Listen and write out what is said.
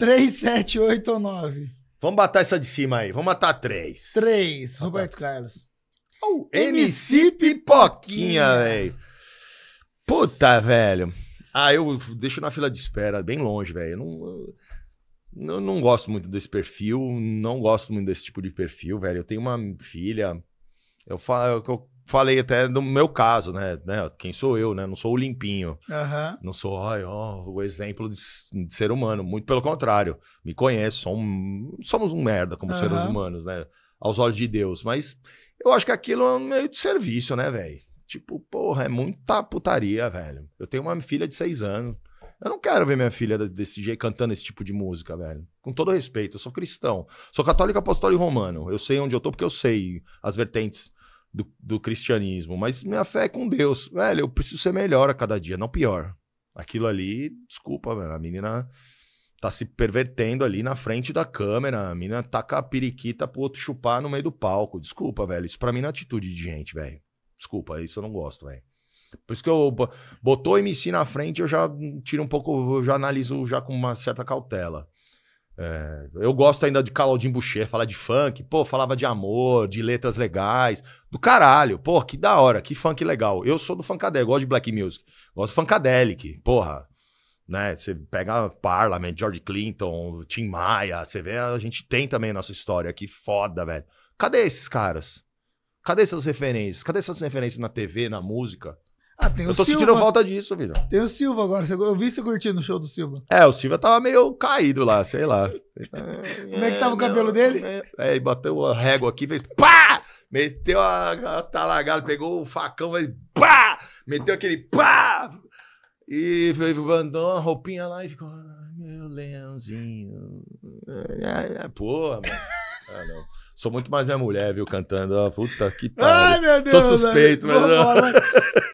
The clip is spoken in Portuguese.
3, 7, 8 ou 9? Vamos matar essa de cima aí. Vamos matar 3. 3, Roberto Carlos. Oh, MC Pipoquinha, velho. Puta, velho. Ah, eu deixo na fila de espera, bem longe, velho. Não, não, não gosto muito desse perfil, não gosto muito desse tipo de perfil, velho. Eu tenho uma filha. Eu falo, eu falei até do meu caso, né? né? Quem sou eu, né? Não sou o limpinho. Uhum. Não sou ai, o exemplo de, de, ser humano. Muito pelo contrário. Me conheço. Sou um, somos um merda como uhum. seres humanos, né? Aos olhos de Deus. Mas eu acho que aquilo é um meio de serviço, né, velho? Tipo, porra, é muita putaria, velho. Eu tenho uma filha de seis anos. Eu não quero ver minha filha desse jeito cantando esse tipo de música, velho. Com todo respeito, eu sou cristão. Sou católico apostólico romano. Eu sei onde eu tô porque eu sei as vertentes do, do, cristianismo, mas minha fé é com Deus. Velho, eu preciso ser melhor a cada dia, não pior. Aquilo ali, desculpa, a menina tá se pervertendo ali na frente da câmera, a menina taca a periquita pro outro chupar no meio do palco. Desculpa, velho, isso pra mim não é atitude de gente, velho. Desculpa, isso eu não gosto, velho. Por isso que eu botou o MC na frente, eu já tiro um pouco, eu já analiso já com uma certa cautela. É, eu gosto ainda de Claudinho Boucher, falar de funk, pô, falava de amor, de letras legais, do caralho, pô, que da hora, que funk legal. Eu sou do funkadelic, gosto de black music, gosto do funkadelic, porra, né? Você pega Parliament, George Clinton, Tim Maia, você vê, a gente tem também a nossa história, que foda, velho. Cadê esses caras? Cadê essas referências? Cadê essas referências na TV, na música? Ah, tem eu tô Silva. sentindo falta disso, filho. Tem o Silva agora. Eu vi você curtindo o show do Silva. É, o Silva tava meio caído lá, sei lá. É, como é que tava é, o cabelo não, dele? É, ele bateu a régua aqui, fez pá! Meteu a, a talagada, pegou o facão, fez pá! Meteu aquele pá! E mandou uma roupinha lá e ficou, ah, meu leãozinho. É, é, Porra, mano. Ah, não. Sou muito mais minha mulher, viu, cantando. Ah, puta que pariu. Ai, meu Deus. Sou suspeito, mas.